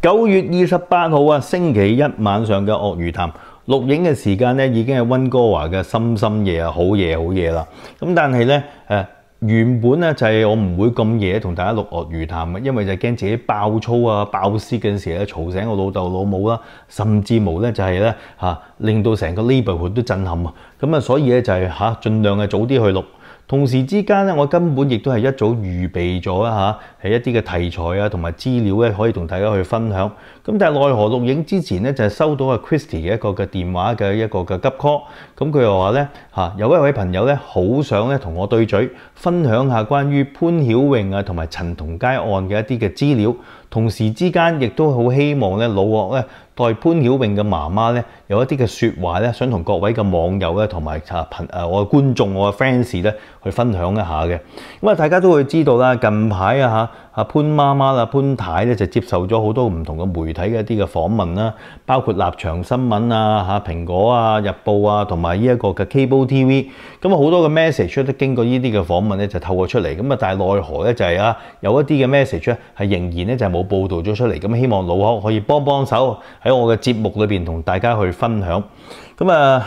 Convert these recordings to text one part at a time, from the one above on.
九月二十八号啊，星期一晚上嘅鳄鱼潭录影嘅时间咧，已经系温哥华嘅深深夜啊，好夜好夜啦。咁但系咧，诶原本咧就系我唔会咁夜同大家录鳄鱼潭嘅，因为就惊自己爆粗啊、爆尸阵时咧嘈醒我老豆老母啦，甚至无咧就系咧吓令到成个 Labour 都震撼啊。咁啊，所以咧就系吓尽量啊早啲去录。同時之間咧，我根本亦都係一早預備咗啦係一啲嘅題材啊，同埋資料咧，可以同大家去分享。咁但係奈何錄影之前咧，就係收到阿 Christie 嘅一個嘅電話嘅一個嘅急 call。咁佢又話咧嚇，有一位朋友咧好想咧同我對嘴，分享下關於潘曉穎啊同埋陳同佳案嘅一啲嘅資料。同時之間亦都好希望咧老岳咧代潘曉穎嘅媽媽咧有一啲嘅説話咧，想同各位嘅網友咧同埋啊頻我嘅觀眾我嘅 fans 咧去分享一下嘅。咁啊，大家都會知道啦，近排啊嚇。阿潘媽媽啦，潘太咧就接受咗好多唔同嘅媒體嘅一啲嘅訪問啦，包括立場新聞啊、嚇蘋果啊、日報啊，同埋依一個嘅 c a b l e TV。咁啊，好多嘅 message 都經過依啲嘅訪問咧，就透過出嚟。咁啊，但係奈何咧就係啊，有一啲嘅 message 咧係仍然咧就冇報導咗出嚟。咁希望老學可以幫幫手喺我嘅節目裏邊同大家去分享。咁啊，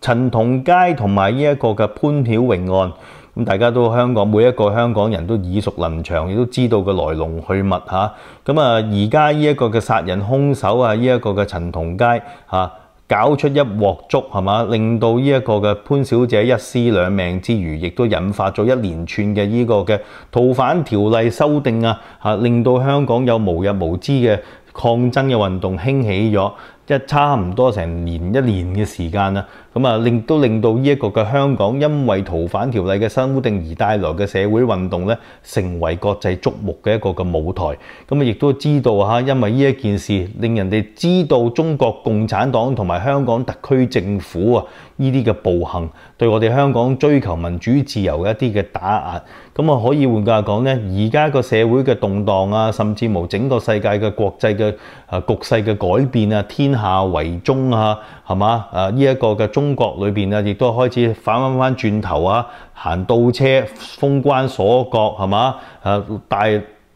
陳同佳同埋依一個嘅潘曉穎案。咁大家都香港每一個香港人都耳熟能詳，亦都知道嘅來龍去脈嚇。咁啊，而家呢一個嘅殺人兇手啊，依一個嘅陳同佳嚇，搞出一鍋粥係嘛，令到呢一個嘅潘小姐一屍兩命之餘，亦都引發咗一連串嘅呢個嘅逃犯條例修訂啊，令到香港有無日無之嘅抗爭嘅運動興起咗，一差唔多成年一年嘅時間啊！咁啊，令都令到呢一個嘅香港，因為逃犯條例嘅新修定而帶來嘅社會運動咧，成為國際矚目嘅一個嘅舞台。咁啊，亦都知道嚇，因為呢一件事，令人哋知道中國共產黨同埋香港特區政府啊，依啲嘅暴行對我哋香港追求民主自由嘅一啲嘅打壓。咁啊，可以換句話講咧，而家個社會嘅動盪啊，甚至乎整個世界嘅國際嘅局勢嘅改變啊，天下為中啊，係嘛？啊，依一個嘅中國裏面啊，亦都開始反翻翻轉頭啊，行倒車，封關鎖國係嘛？誒大。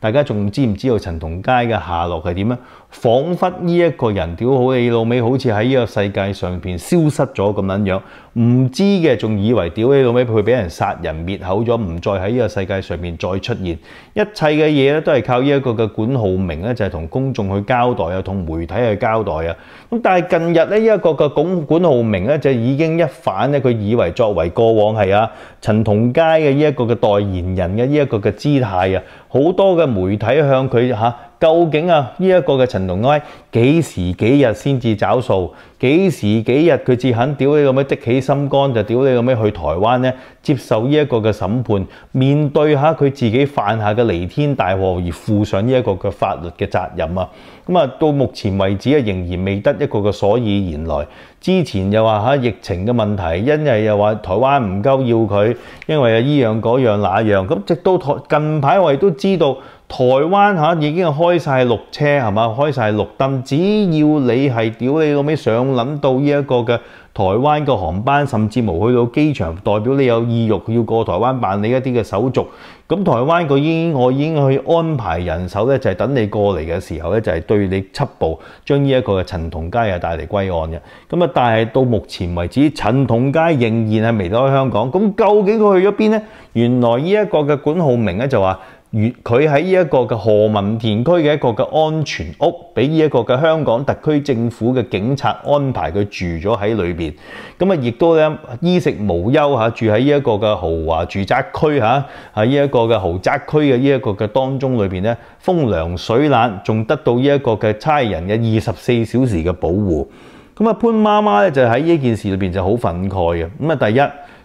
大家仲知唔知道陳同佳嘅下落係點啊？彷彿呢一個人屌好你老尾，好似喺呢個世界上邊消失咗咁撚樣，唔知嘅仲以為屌你老尾佢俾人殺人滅口咗，唔再喺呢個世界上面再出現。一切嘅嘢咧都係靠呢一個嘅管浩明咧，就係同公眾去交代啊，同媒體去交代啊。咁但係近日咧呢一個嘅管管浩明咧，就已經一反咧佢以為作為過往係啊陳同佳嘅呢一個嘅代言人嘅呢一個嘅姿態啊，好多嘅。媒體向佢嚇，究竟啊呢一個嘅陳同埃幾時幾日先至找數？幾時幾日佢至肯屌你咁樣的起心肝，就屌你咁樣去台灣呢？接受呢一個嘅審判，面對下佢自己犯下嘅離天大禍而負上呢一個嘅法律嘅責任啊！咁啊到目前為止啊仍然未得一個嘅所以然來。之前又話嚇疫情嘅問題，因為又話台灣唔夠要佢，因為啊依樣嗰樣那樣咁，直到台近排我亦都知道。台灣嚇已經係開晒綠車係嘛，開晒綠燈。只要你係屌你老尾想諗到呢一個嘅台灣個航班，甚至無去到機場，代表你有意欲要過台灣辦理一啲嘅手續。咁台灣個已經我已經去安排人手咧，就係等你過嚟嘅時候咧，就係對你七捕，將呢一個嘅陳同佳啊帶嚟歸案嘅。咁啊，但係到目前為止，陳同佳仍然係未到香港。咁究竟佢去咗邊呢？原來呢一個嘅管浩明咧就話。佢喺呢一個嘅何文田區嘅一個嘅安全屋，俾呢一個嘅香港特區政府嘅警察安排佢住咗喺裏面。咁啊亦都咧衣食無憂住喺呢一個嘅豪華住宅區嚇，喺呢一個嘅豪宅區嘅呢一個嘅當中裏面咧，風涼水冷，仲得到呢一個嘅差人嘅二十四小時嘅保護，咁啊潘媽媽咧就喺呢件事裏面就好憤慨嘅，咁啊第一。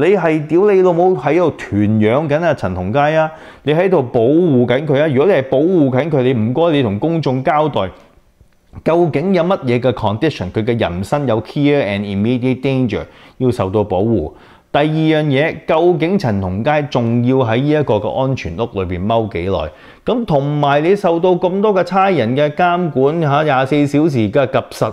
你係屌你老母喺度團養緊啊陳同佳啊，你喺度保護緊佢啊！如果你係保護緊佢，你唔該你同公眾交代，究竟有乜嘢嘅 condition，佢嘅人生有 clear and immediate danger 要受到保護。第二樣嘢，究竟陳同佳仲要喺呢一個嘅安全屋裏边踎幾耐？咁同埋你受到咁多嘅差人嘅監管吓，廿四小時嘅及實。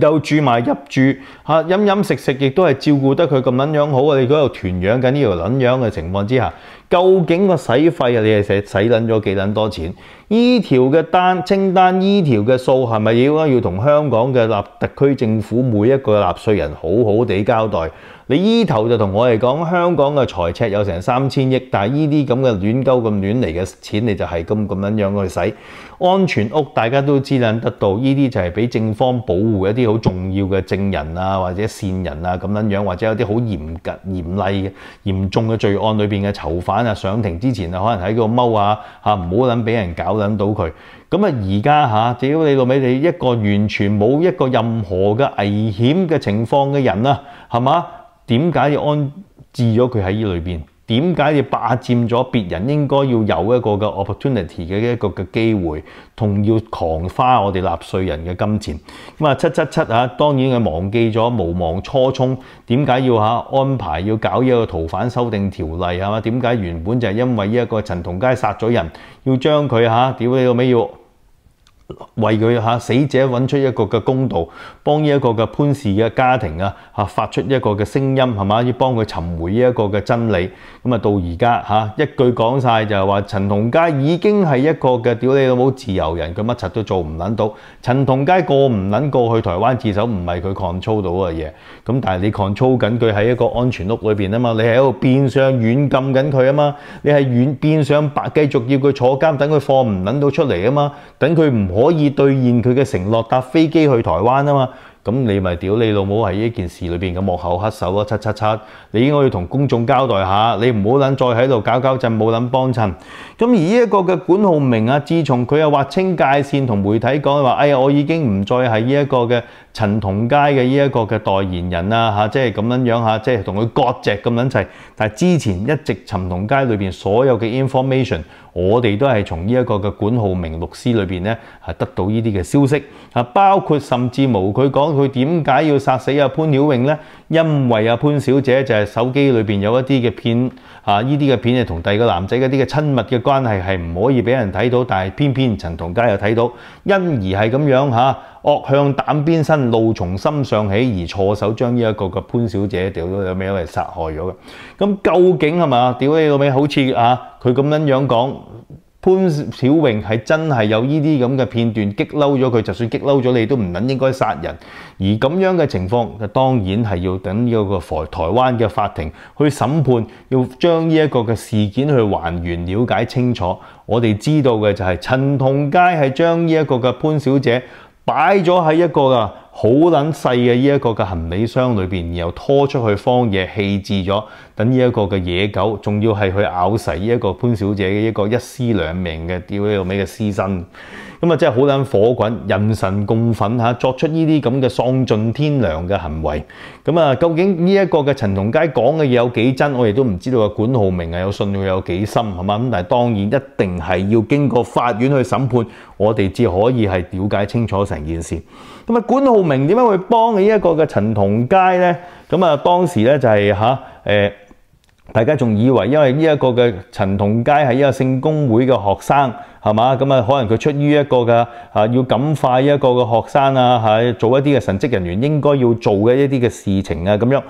又住埋入住嚇，飲飲食食亦都係照顧得佢咁撚樣好啊！你嗰度團養緊呢條撚樣嘅情況之下，究竟個使費啊，你係使使撚咗幾撚多錢？依條嘅單清單，依條嘅數係咪要要同香港嘅立特區政府每一個納税人好好地交代。你依頭就同我嚟講，香港嘅財赤有成三千億，但係呢啲咁嘅亂鳩咁亂嚟嘅錢，你就係咁咁樣樣去使。安全屋大家都知撚得到，呢啲就係俾正方保護一啲好重要嘅證人啊，或者線人啊咁樣樣，或者有啲好嚴格嚴厲嘅嚴重嘅罪案裏面嘅囚犯啊，上庭之前啊，可能喺個踎啊嚇，唔好撚俾人搞撚到佢。咁啊，而家嚇屌你老尾，你一個完全冇一個任何嘅危險嘅情況嘅人啊，係嘛？點解要安置咗佢喺依裏邊？點解要霸佔咗別人應該要有一個嘅 opportunity 嘅一個嘅機會，同要狂花我哋納税人嘅金錢？咁啊，七七七啊，當然佢忘記咗無忘初衷，點解要嚇安排要搞一個逃犯修訂條例嘛？點解原本就係因為呢一個陳同佳殺咗人，要將佢嚇屌你老尾要？為佢嚇死者揾出一個嘅公道，幫呢一個嘅潘氏嘅家庭啊嚇發出一個嘅聲音係嘛？要幫佢尋回呢一個嘅真理。咁啊到而家嚇一句講曬就係話陳同佳已經係一個嘅屌你老母自由人，佢乜柒都做唔撚到。陳同佳過唔撚過去台灣自首，唔係佢 control 到嘅嘢。咁但係你 control 緊佢喺一個安全屋裏邊啊嘛，你係一度變相軟禁緊佢啊嘛，你係軟變相白繼續要佢坐監，等佢放唔撚到出嚟啊嘛，等佢唔。可以兑現佢嘅承諾搭飛機去台灣啊嘛，咁你咪屌你老母系呢件事裏边嘅幕後黑手咯，七七七，你應該要同公眾交代下，你唔好諗再喺度搞搞震，冇諗幫襯。咁而呢一個嘅管浩明啊，自從佢又劃清界線同媒體講話，哎呀，我已經唔再係呢一個嘅陳同佳嘅呢一個嘅代言人啦吓，即係咁样樣嚇，即係同佢割席咁样齐。齊。但之前一直陳同佳裏边所有嘅 information。我哋都係從呢一個嘅管浩明律師裏面咧，得到呢啲嘅消息，啊，包括甚至無佢講佢點解要殺死阿潘曉穎咧。因為啊潘小姐就係手機裏面有一啲嘅片，啊，依啲嘅片係同第二個男仔嗰啲嘅親密嘅關係係唔可以俾人睇到，但係偏偏陳同佳又睇到，因而係咁樣嚇惡向膽邊生，怒從心上起，而錯手將呢一個嘅潘小姐屌咗個尾嚟殺害咗嘅。咁究竟係嘛？屌你個尾好似啊佢咁樣樣講。潘小榮係真係有呢啲咁嘅片段激嬲咗佢，就算激嬲咗你都唔撚應該殺人，而咁樣嘅情況，當然係要等呢個台台灣嘅法庭去審判，要將呢一個嘅事件去還原、了解清楚。我哋知道嘅就係陳同佳係將呢一個嘅潘小姐擺咗喺一個啊。好撚細嘅呢一個嘅行李箱裏面，然後拖出去荒野棄置咗，等呢一個嘅野狗，仲要係佢咬噬呢一個潘小姐嘅一個一屍兩命嘅屌後咩嘅屍身，咁啊真係好撚火滾，人神共憤嚇，作出呢啲咁嘅喪盡天良嘅行為，咁啊究竟呢一個嘅陳同佳講嘅嘢有幾真，我亦都唔知道啊，管浩明啊，有信任有幾深係嘛？咁但係當然一定係要經過法院去審判，我哋至可以係了解清楚成件事。咁啊，管浩明點解會幫呢一個嘅陳同佳咧？咁啊，當時咧就係嚇，誒，大家仲以為因為呢一個嘅陳同佳係一個聖公會嘅學生，係嘛？咁啊，可能佢出於一個嘅啊，要感化一個嘅學生啊，嚇做一啲嘅神職人員應該要做嘅一啲嘅事情啊，咁樣。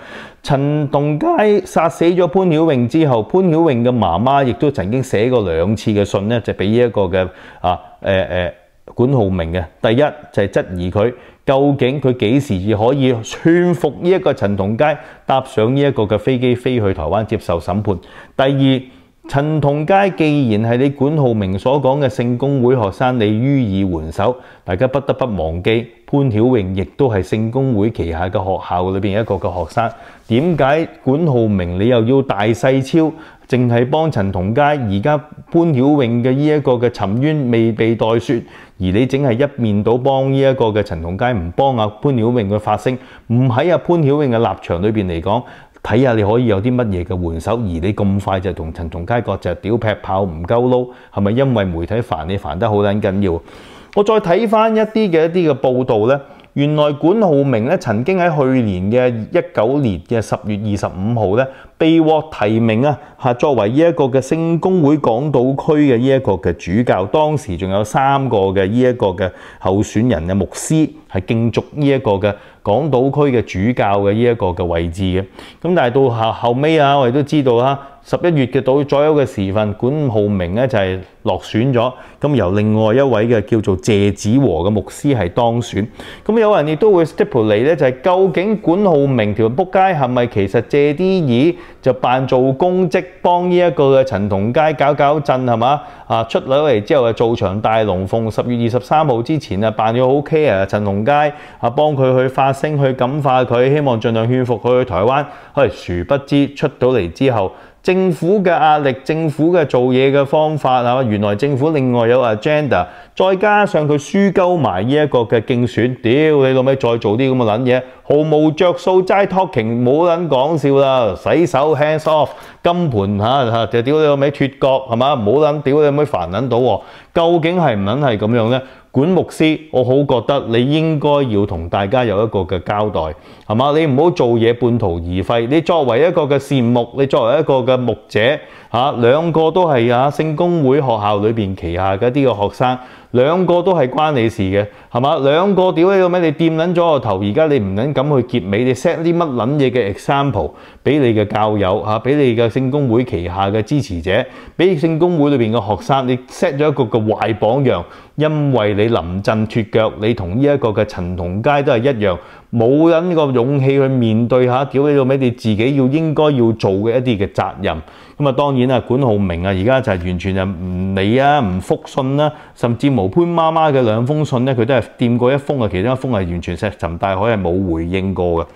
陳同佳殺死咗潘曉榮之後，潘曉榮嘅媽媽亦都曾經寫過兩次嘅信咧，就俾一個嘅啊，誒誒。管浩明嘅第一就係質疑佢究竟佢幾時至可以穿服呢一個陳同佳搭上呢一個嘅飛機飛去台灣接受審判。第二，陳同佳既然係你管浩明所講嘅聖公會學生，你予以援手，大家不得不忘記潘曉榮亦都係聖公會旗下嘅學校裏边一個嘅學生。點解管浩明你又要大細超，淨係幫陳同佳？而家潘曉榮嘅呢一個嘅沉冤未被代雪。而你整係一面倒幫呢一個嘅陳同佳，唔幫阿潘曉榮嘅發聲，唔喺阿潘曉榮嘅立場裏面嚟講，睇下你可以有啲乜嘢嘅援手。而你咁快就同陳同佳嗰只屌劈炮唔夠撈，係咪因為媒體煩你煩得好撚緊要？我再睇返一啲嘅一啲嘅報道呢。原來管浩明咧曾經喺去年嘅一九年嘅十月二十五號咧被獲提名啊，作為依一個嘅聖公會港島區嘅依一個嘅主教，當時仲有三個嘅依一個嘅候選人嘅牧師係競逐依一個嘅港島區嘅主教嘅依一個嘅位置嘅，咁但係到後後尾啊，我哋都知道啊。十一月嘅到左右嘅時份，管浩明咧就係落選咗，咁由另外一位嘅叫做謝子和嘅牧師係當選。咁有人亦都會 step u t e 咧，就係究竟管浩明條仆街係咪其實借啲椅就扮做公職幫呢一個嘅陳同佳搞搞震係嘛？啊出嚟咗嚟之後啊做場大龍鳳，十月二十三號之前啊扮咗 OK 啊，陳同佳啊幫佢去發聲去感化佢，希望儘量勸服佢去台灣。嘿，殊不知出到嚟之後。政府嘅壓力，政府嘅做嘢嘅方法嚇，原來政府另外有 agenda，再加上佢輸鳩埋呢一個嘅競選，屌你老味，再做啲咁嘅撚嘢，毫無著數齋 talking，冇撚講笑啦，洗手 hands off，金盤嚇嚇，就屌你老味脱角係嘛，冇撚屌你老味煩撚到，究竟係唔撚係咁樣咧？管牧師，我好覺得你應該要同大家有一個嘅交代，係嘛？你唔好做嘢半途而廢。你作為一個嘅事牧，你作為一個嘅牧者。啊，兩個都係啊，聖公會學校裏边旗下嘅啲嘅學生，兩個都係關你事嘅，係嘛？兩個屌你个咩？你掂捻咗個頭，而家你唔捻敢去結尾，你 set 啲乜撚嘢嘅 example 俾你嘅教友嚇，俾你嘅聖公會旗下嘅支持者，俾聖公會裏邊嘅學生，你 set 咗一個嘅壞榜樣，因為你臨陣脱腳，你同呢一個嘅陳同佳都係一樣，冇緊呢個勇氣去面對吓屌你个咩？你自己要應該要做嘅一啲嘅責任，咁啊當然。啊！管浩明啊，而家就係完全就唔理啊，唔復信啦，甚至无潘媽媽嘅兩封信咧，佢都係掂過一封啊，其中一封係完全石沉大海，係冇回應過嘅。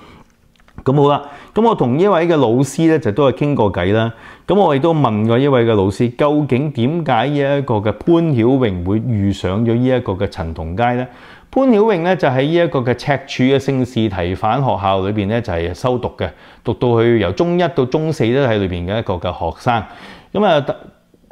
咁好啦，咁我同呢位嘅老師咧，就都係傾過偈啦。咁我亦都問過呢位嘅老師，究竟點解呢一個嘅潘曉榮會遇上咗呢一個嘅陳同佳咧？潘曉穎咧就喺呢一個嘅赤柱嘅聖士提反學校裏面咧就係修讀嘅，讀到去由中一到中四都喺裏面嘅一個嘅學生，咁啊。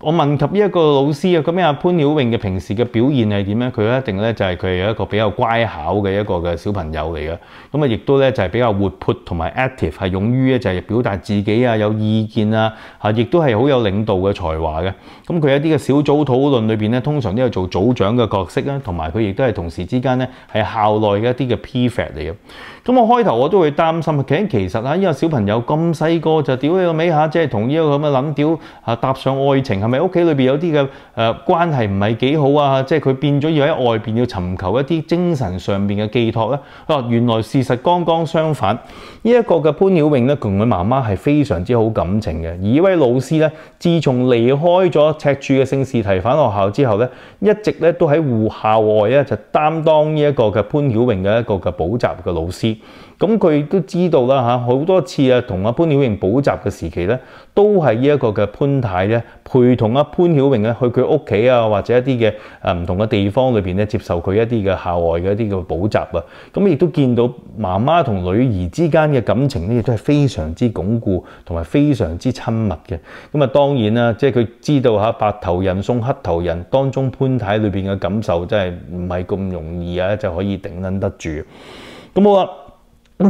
我問及呢一個老師啊，咁樣阿潘曉泳嘅平時嘅表現係點咧？佢一定咧就係佢係一個比較乖巧嘅一個嘅小朋友嚟嘅。咁啊，亦都咧就係比較活潑同埋 active，係勇於咧就係表達自己啊，有意見啊，嚇亦都係好有領導嘅才華嘅。咁佢一啲嘅小組討論裏邊咧，通常都有做組長嘅角色啦，同埋佢亦都係同時之間咧係校內一啲嘅 P.F. 嚟嘅。咁我開頭我都會擔心，其實其實啊，依個小朋友咁細個就屌你個尾下，即係同依個咁嘅諗屌啊搭上愛情，係咪屋企裏邊有啲嘅誒關係唔係幾好啊？即係佢變咗要喺外邊要尋求一啲精神上邊嘅寄托咧。啊，原來事實剛剛相反，呢一個嘅潘曉榮咧同佢媽媽係非常之好感情嘅。而呢位老師咧，自從離開咗赤柱嘅聖士提反學校之後咧，一直咧都喺校外咧就擔當呢一個嘅潘曉榮嘅一個嘅補習嘅老師。咁佢都知道啦，吓好多次啊，同阿潘晓颖补习嘅时期咧，都系呢一个嘅潘太咧陪同阿潘晓颖咧去佢屋企啊，或者一啲嘅诶唔同嘅地方里边咧，接受佢一啲嘅校外嘅一啲嘅补习啊。咁亦都见到妈妈同女儿之间嘅感情咧，亦都系非常之巩固同埋非常之亲密嘅。咁啊，当然啦，即系佢知道吓白头人送黑头人当中潘太里边嘅感受，真系唔系咁容易啊就可以顶捻得住。咁好啦。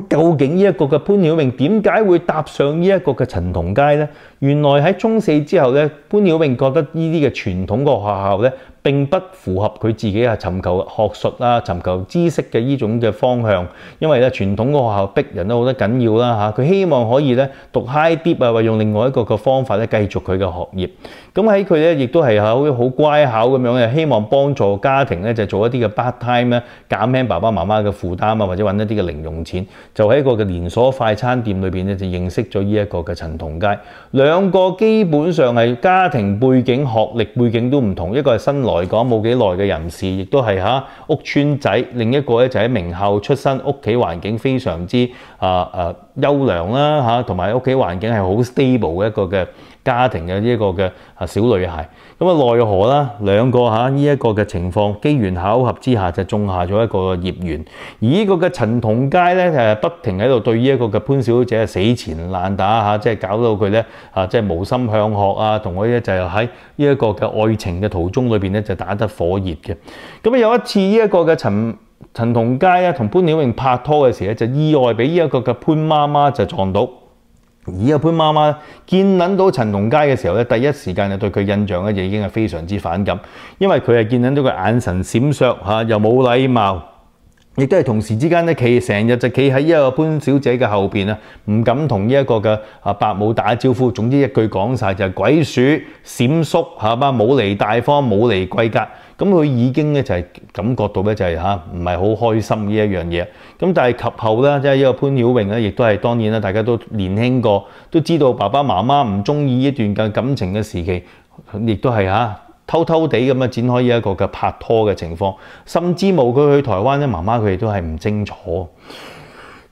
究竟呢一個嘅潘曉穎點解會搭上呢一個嘅陳同佳呢？原來喺中四之後咧，潘曉穎覺得呢啲嘅傳統個學校咧。並不符合佢自己啊尋求學術啊、尋求知識嘅呢種嘅方向，因為咧傳統嘅學校逼人都好得緊要啦嚇，佢希望可以咧讀 high d e p 啊，或用另外一個嘅方法咧繼續佢嘅學業。咁喺佢咧亦都係好好乖巧咁樣，又希望幫助家庭咧就做一啲嘅 part time 咧減輕爸爸媽媽嘅負擔啊，或者揾一啲嘅零用錢，就喺一個嘅連鎖快餐店裏邊咧就認識咗呢一個嘅陳同佳。兩個基本上係家庭背景、學歷背景都唔同，一個係新。來港冇幾耐嘅人士，亦都係嚇屋村仔。另一個咧就喺名校出身，屋企環境非常之啊啊優良啦嚇，同埋屋企環境係好 stable 嘅一個嘅。家庭嘅呢一個嘅啊小女孩，咁啊奈何啦兩個嚇呢一個嘅情況，機緣巧合之下就種下咗一個孽緣。而呢個嘅陳同佳咧誒，不停喺度對呢一個嘅潘小姐死纏爛打嚇，即係搞到佢咧啊，即係無心向學啊，同佢咧就喺呢一個嘅愛情嘅途中裏邊咧就打得火熱嘅。咁啊有一次呢一個嘅陳陳同佳啊同潘曉榮拍拖嘅時咧，就意外俾呢一個嘅潘媽媽就撞到。而阿潘媽媽見揾到陳同佳嘅時候咧，第一時間就對佢印象咧就已經係非常之反感，因為佢係見揾到佢眼神閃爍嚇，又冇禮貌。亦都係同時之間咧，企成日就企喺呢一個潘小姐嘅後面，啊，唔敢同呢一個嘅啊白母打招呼。總之一句講晒，就係鬼鼠閃縮嚇嘛，冇離大方，冇離規格。咁佢已經咧就係感覺到咧就係嚇唔係好開心呢一樣嘢。咁但係及後咧，即係呢個潘曉榮咧，亦都係當然啦，大家都年輕過，都知道爸爸媽媽唔中意呢段嘅感情嘅時期，亦都係嚇。偷偷地咁樣展開一個嘅拍拖嘅情況，甚至冇佢去台灣咧，媽媽佢哋都係唔清楚。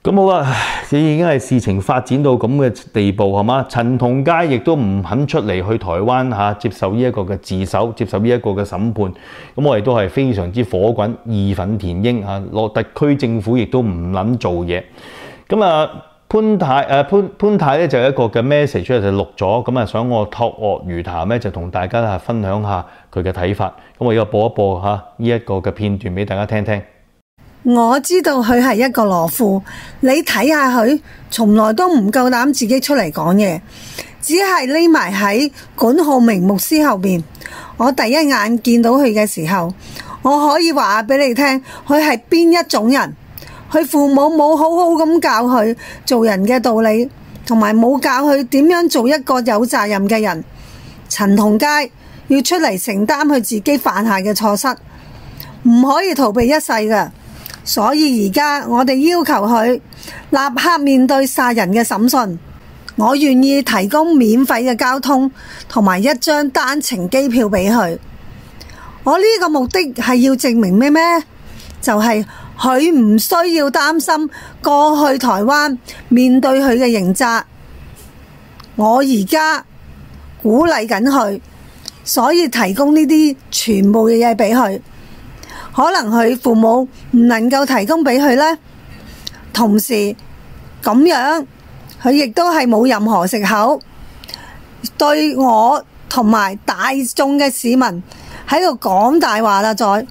咁好啦，你已經係事情發展到咁嘅地步係嘛？陳同佳亦都唔肯出嚟去台灣嚇，接受呢一個嘅自首，接受呢一個嘅審判。咁我哋都係非常之火滾，義憤填膺啊！落特區政府亦都唔諗做嘢。咁啊～潘太，誒潘潘太咧就一個嘅 message 就錄咗，咁啊想我托鵲魚談咧就同大家啊分享下佢嘅睇法，咁我依家播一播嚇呢一個嘅片段俾大家聽聽。我知道佢係一個羅富，你睇下佢從來都唔夠膽自己出嚟講嘢，只係匿埋喺管浩明牧師後面。我第一眼見到佢嘅時候，我可以話俾你聽，佢係邊一種人？佢父母冇好好咁教佢做人嘅道理，同埋冇教佢点样做一个有责任嘅人。陈同佳要出嚟承担佢自己犯下嘅错失，唔可以逃避一世噶。所以而家我哋要求佢立刻面对杀人嘅审讯。我愿意提供免费嘅交通同埋一张单程机票俾佢。我呢个目的系要证明咩咩？就系。佢唔需要担心过去台湾面对佢嘅刑责，我而家鼓励紧佢，所以提供呢啲全部嘅嘢俾佢。可能佢父母唔能够提供俾佢呢。同时咁样佢亦都系冇任何食口，对我同埋大众嘅市民喺度讲大话啦！再。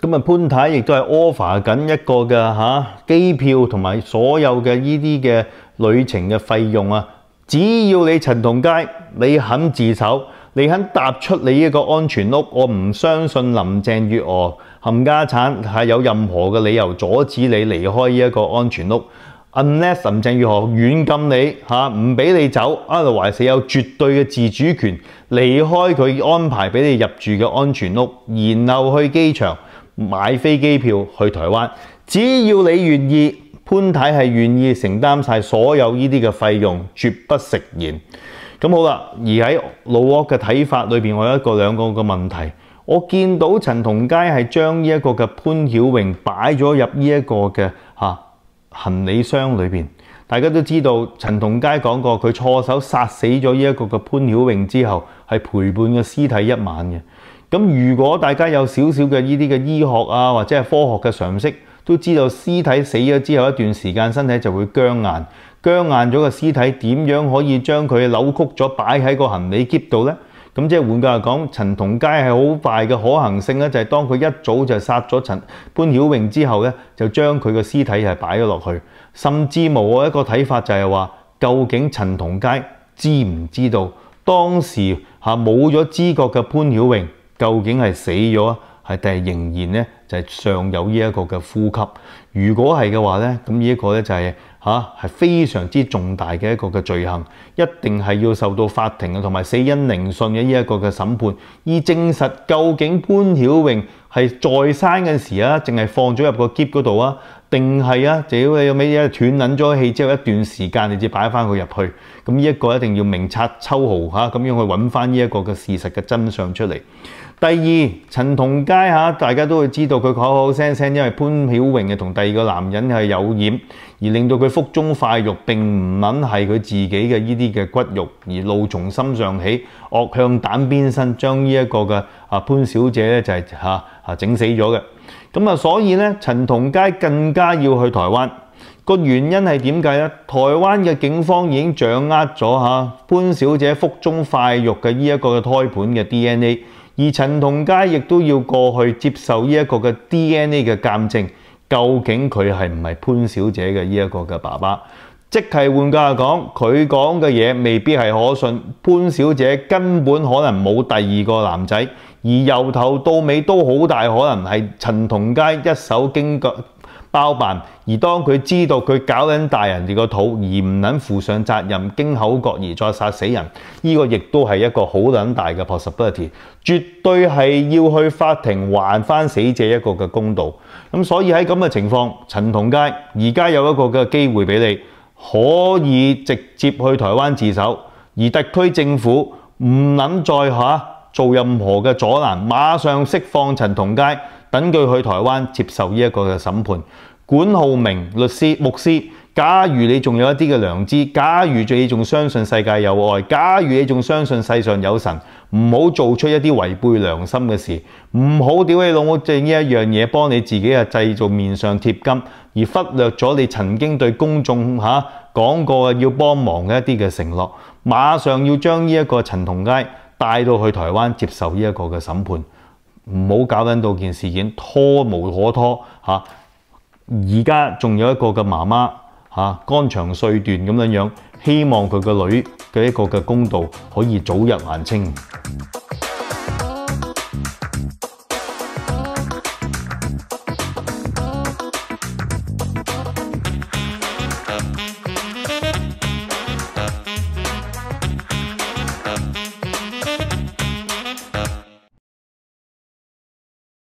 咁啊潘太亦都係 offer 緊一個嘅嚇機票同埋所有嘅呢啲嘅旅程嘅費用啊！只要你陳同佳，你肯自首，你肯踏出你呢一個安全屋，我唔相信林鄭月娥冚家產係有任何嘅理由阻止你離開呢一個安全屋。Unless 林鄭月娥軟禁你嚇，唔俾你走，阿 i 華 e 有絕對嘅自主權離開佢安排俾你入住嘅安全屋，然後去機場。買飛機票去台灣，只要你願意，潘太係願意承擔曬所有呢啲嘅費用，絕不食言。咁好啦，而喺老郭嘅睇法裏面，我有一個兩個嘅問題。我見到陳同佳係將呢一個嘅潘曉榮擺咗入呢一個嘅嚇行李箱裏面。大家都知道，陳同佳講過佢錯手殺死咗呢一個嘅潘曉榮之後，係陪伴嘅屍體一晚嘅。咁如果大家有少少嘅呢啲嘅醫學啊，或者係科學嘅常識，都知道屍體死咗之後一段時間，身體就會僵硬。僵硬咗嘅屍體點樣可以將佢扭曲咗擺喺個行李夾度呢？咁即係換句話講，陳同佳係好快嘅可行性咧，就係當佢一早就殺咗陳潘曉榮之後呢，就將佢嘅屍體係擺咗落去。甚至我一個睇法就係話，究竟陳同佳知唔知道當時嚇冇咗知覺嘅潘曉榮？究竟係死咗啊，係定係仍然咧就係尚有呢一個嘅呼吸？如果係嘅話咧，咁呢一個咧就係嚇係非常之重大嘅一個嘅罪行，一定係要受到法庭啊同埋死因聆訊嘅呢一個嘅審判，以證實究竟潘曉榮係再生嘅時啊，淨係放咗入個篋嗰度啊，定係啊，就要咩嘢斷捻咗氣之後一段時間你至擺翻佢入去。咁呢一個一定要明察秋毫嚇，咁樣去揾翻呢一個嘅事實嘅真相出嚟。第二陳同佳嚇，大家都會知道佢口口聲聲，因為潘曉榮嘅同第二個男人係有染，而令到佢腹中快肉，並唔撚係佢自己嘅呢啲嘅骨肉，而怒從心上起，惡向膽邊身，將呢一個嘅啊潘小姐咧就係嚇啊整死咗嘅。咁啊，所以咧陳同佳更加要去台灣個原因係點解咧？台灣嘅警方已經掌握咗嚇潘小姐腹中快肉嘅呢一個胎盤嘅 D N A。而陳同佳亦都要過去接受呢一個嘅 DNA 嘅鑑證，究竟佢係唔係潘小姐嘅呢一個嘅爸爸？即係換句話講，佢講嘅嘢未必係可信。潘小姐根本可能冇第二個男仔，而由頭到尾都好大可能係陳同佳一手經過包辦，而當佢知道佢搞緊大人哋個肚，而唔能負上責任，經口角而再殺死人，呢個亦都係一個好撚大嘅 possibility，絕對係要去法庭還翻死者一個嘅公道。咁所以喺咁嘅情況，陳同佳而家有一個嘅機會俾你，可以直接去台灣自首，而特區政府唔能再嚇做任何嘅阻攔，馬上釋放陳同佳。等佢去台灣接受呢一個嘅審判。管浩明律師、牧師，假如你仲有一啲嘅良知，假如你仲相信世界有愛，假如你仲相信世上有神，唔好做出一啲違背良心嘅事，唔好屌你老母正呢一樣嘢幫你自己啊製造面上貼金，而忽略咗你曾經對公眾嚇講過要幫忙嘅一啲嘅承諾，馬上要將呢一個陳同佳帶到去台灣接受呢一個嘅審判。唔好搞緊到件事件，拖無可拖嚇。而家仲有一個嘅媽媽嚇，肝腸碎斷咁樣樣，希望佢個女嘅一個嘅公道可以早日還清。